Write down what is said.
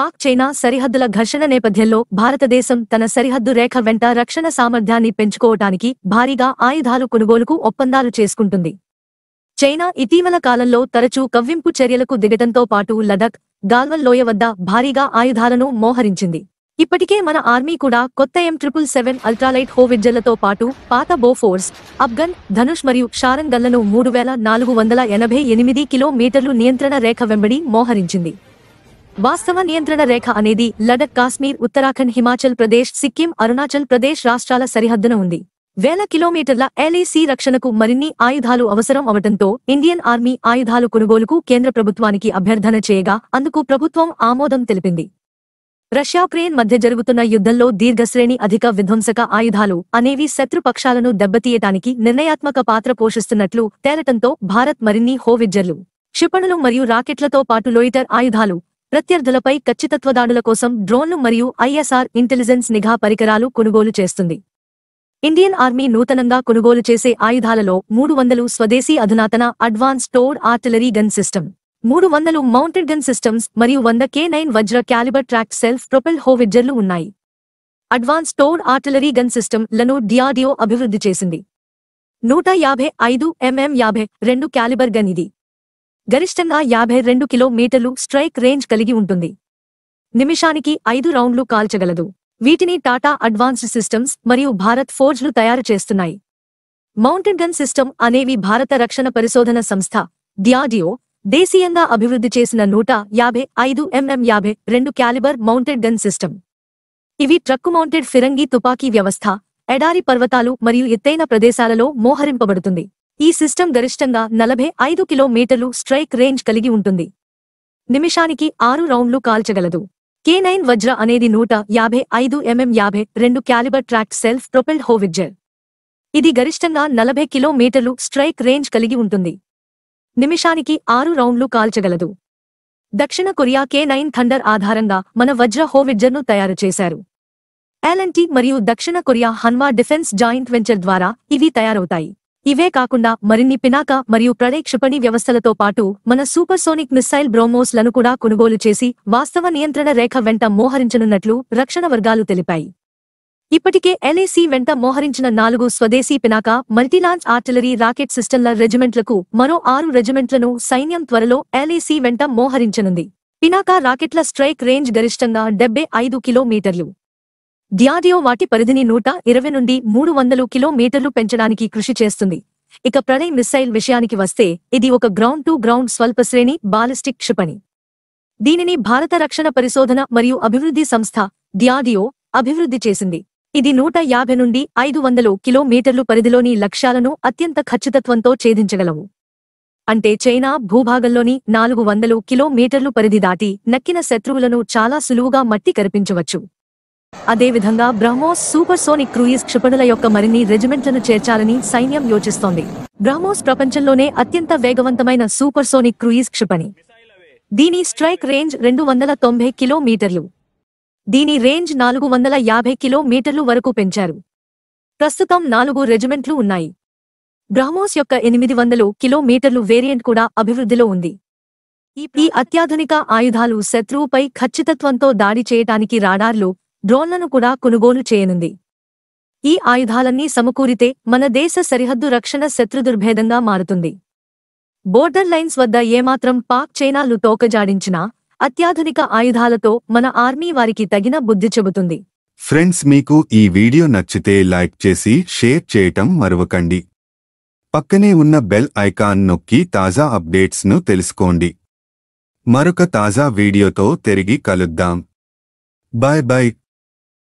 Pak China సరిహద్దుల ఘర్షణ నేపథ్యంలో భారతదేశం తన సరిహద్దు రేఖ వెంట రక్షణ సామర్థ్యాన్ని పెంచుకోవటానికి భారీగా ఆయుధాలు కొనుగోలుకు ఒప్పందాలు చేసుకుంటుంది చైనా ఇటీవల కాలంలో తరచూ కవ్వింపు చర్యలకు దిగటంతో పాటు లదక్ గాల్వన్ లోయ వద్ద భారీగా ఆయుధాలను మోహరించింది ఇప్పటికే మన ఆర్మీ కూడా కొత్త ఎం ట్రిపుల్ సెవెన్ అల్ట్రాలైట్ హోవిడ్జర్లతో పాటు పాత బోఫోర్స్ అఫ్ఘన్ ధనుష్ మరియు షారంగల్లను మూడు వేల నాలుగు వందల ఎనభై ఎనిమిది కిలోమీటర్లు నియంత్రణ రేఖ వెంబడి మోహరించింది వాస్తవ నియంత్రణ రేఖ అనేది లడక్ కాశ్మీర్ ఉత్తరాఖండ్ హిమాచల్ ప్రదేశ్ సిక్కిం అరుణాచల్ ప్రదేశ్ రాష్ట్రాల సరిహద్దున ఉంది వేల కిలోమీటర్ల ఎల్ఈసీ రక్షణకు మరిన్ని ఆయుధాలు అవసరం అవటంతో ఇండియన్ ఆర్మీ ఆయుధాలు కొనుగోలుకు కేంద్ర ప్రభుత్వానికి అభ్యర్థన చేయగా అందుకు ప్రభుత్వం ఆమోదం తెలిపింది రష్యా ప్రేన్ మధ్య జరుగుతున్న యుద్ధంలో దీర్ఘశ్రేణి అధిక విధ్వంసక ఆయుధాలు అనేవి శత్రుపక్షాలను దెబ్బతీయటానికి నిర్ణయాత్మక పాత్ర పోషిస్తున్నట్లు తేలటంతో భారత్ మరిన్ని హోవిజ్జర్లు క్షిపణులు మరియు రాకెట్లతో పాటు లోయిటర్ ఆయుధాలు ప్రత్యర్థులపై దాడుల కోసం డ్రోన్లు మరియు ఐఎస్ఆర్ ఇంటెలిజెన్స్ నిఘా పరికరాలు కొనుగోలు చేస్తుంది ఇండియన్ ఆర్మీ నూతనంగా కొనుగోలు చేసే ఆయుధాలలో మూడు వందలు స్వదేశీ అధునాతన అడ్వాన్స్ టోర్డ్ ఆర్టిలరీ గన్ సిస్టమ్ మూడు వందలు మౌంటెడ్ గన్ సిస్టమ్స్ మరియు వంద K nine Vajra calibre track self propel హోవిడ్జర్లు ఉన్నాయి అడ్వాన్స్ టోర్డ్ ఆర్టిలరీ గన్ సిస్టమ్ లను డిఆర్డిఓ అభివృద్ధి చేసింది నూట యాభై ఐదు ఎంఎం యాభై రెండు క్యాలిబర్ గన్ ఇది గరిష్టంగా యాభై రెండు కిలోమీటర్లు స్ట్రైక్ రేంజ్ కలిగి ఉంటుంది నిమిషానికి ఐదు రౌండ్లు కాల్చగలదు వీటిని టాటా అడ్వాన్స్డ్ సిస్టమ్స్ మరియు భారత్ ఫోర్జ్లు తయారు చేస్తున్నాయి మౌంటైన్ గన్ సిస్టమ్ అనేవి భారత రక్షణ పరిశోధన సంస్థ డియాడియో దేశీయంగా అభివృద్ధి చేసిన నూట యాభై ఐదు ఎంఎం యాభై రెండు క్యాలిబర్ మౌంటెడ్ గన్ సిస్టమ్ ఇవి ట్రక్కు మౌంటెడ్ ఫిరంగి తుపాకీ వ్యవస్థ ఎడారి పర్వతాలు మరియు ఎత్తైన ప్రదేశాలలో మోహరింపబడుతుంది ఈ సిస్టమ్ గరిష్టంగా నలభై ఐదు కిలోమీటర్లు స్ట్రైక్ రేంజ్ కలిగి ఉంటుంది నిమిషానికి ఆరు రౌండ్లు కాల్చగలదు కే నైన్ వజ్ర అనేది నూట యాభై ఐదు ఎంఎం యాభై రెండు calibre tracked self propelled howitzer ఇది గరిష్టంగా నలభై కిలోమీటర్లు స్ట్రైక్ రేంజ్ కలిగి ఉంటుంది నిమిషానికి ఆరు రౌండ్లు కాల్చగలదు దక్షిణ కొరియా కే నైన్ థండర్ ఆధారంగా మన వజ్ర హోవిడ్జర్ను తయారు చేశారు ఎల్ఎన్టీ మరియు దక్షిణ Korea Hanwha defence joint venture ద్వారా ఇవి తయారవుతాయి ఇవే కాకుండా మరిన్ని పినాక మరియు ప్రరేక్షపణి వ్యవస్థలతో పాటు మన సూపర్సోనిక్ మిస్సైల్ బ్రోమోస్ లను కూడా కొనుగోలు చేసి వాస్తవ నియంత్రణ రేఖ వెంట మోహరించనున్నట్లు రక్షణ వర్గాలు తెలిపాయి ఇప్పటికే ఎల్ఏసీ వెంట మోహరించిన నాలుగు స్వదేశీ పినాక మల్టీలాంచ్ ఆర్టిలరీ రాకెట్ సిస్టంల రెజిమెంట్లకు మరో ఆరు రెజిమెంట్లను సైన్యం త్వరలో ఎల్ఏసీ వెంట మోహరించనుంది పినాక రాకెట్ల స్ట్రైక్ రేంజ్ గరిష్టంగా డెబ్బై ఐదు కిలోమీటర్లు డియాడియో వాటి పరిధిని నూట ఇరవై నుండి మూడు వందలు కిలోమీటర్లు పెంచడానికి కృషి చేస్తుంది ఇక ప్రణయ్ మిస్సైల్ విషయానికి వస్తే ఇది ఒక గ్రౌండ్ టు గ్రౌండ్ స్వల్పశ్రేణి బాలిస్టిక్ క్షిపణి దీనిని భారత రక్షణ పరిశోధన మరియు అభివృద్ధి సంస్థ డియాడియో అభివృద్ధి చేసింది ఇది నూట యాభై నుండి ఐదు వందలు కిలోమీటర్లు పరిధిలోని లక్ష్యాలను అత్యంత ఖచ్చితత్వంతో ఛేదించగలవు అంటే చైనా భూభాగంలోని నాలుగు వందలు కిలోమీటర్లు పరిధి దాటి నక్కిన శత్రువులను చాలా సులువుగా మట్టి కరిపించవచ్చు అదేవిధంగా బ్రహ్మోస్ సూపర్ సోనిక్ క్రూయిజ్ క్షిపణుల యొక్క మరిన్ని రెజిమెంట్లను చేర్చాలని సైన్యం యోచిస్తోంది బ్రహ్మోస్ ప్రపంచంలోనే అత్యంత వేగవంతమైన సూపర్ సోనిక్ క్రూయిజ్ క్షిపణి దీని స్ట్రైక్ రేంజ్ రెండు వందల తొంభై కిలోమీటర్లు దీని రేంజ్ నాలుగు వందల యాభై కిలోమీటర్లు వరకు పెంచారు ప్రస్తుతం నాలుగు రెజిమెంట్లు ఉన్నాయి బ్రాహ్మోస్ యొక్క ఎనిమిది వందలు కిలోమీటర్లు వేరియంట్ కూడా అభివృద్ధిలో ఉంది ఈ అత్యాధునిక ఆయుధాలు శత్రువుపై ఖచ్చితత్వంతో దాడి చేయటానికి రాడార్లు డ్రోన్లను కూడా కొనుగోలు చేయనుంది ఈ ఆయుధాలన్నీ సమకూరితే మన దేశ సరిహద్దు రక్షణ శత్రుదుర్భేదంగా మారుతుంది బోర్డర్ లైన్స్ వద్ద ఏమాత్రం పాక్ చైనాలు తోకజాడించినా అత్యాధునిక ఆయుధాలతో మన ఆర్మీ వారికి తగిన బుద్ధి చెబుతుంది ఫ్రెండ్స్ మీకు ఈ వీడియో నచ్చితే లైక్ చేసి షేర్ చేయటం మరవకండి పక్కనే ఉన్న బెల్ ఐకాన్ నొక్కి తాజా అప్డేట్స్ను తెలుసుకోండి మరొక తాజా వీడియోతో తిరిగి కలుద్దాం బాయ్ బాయ్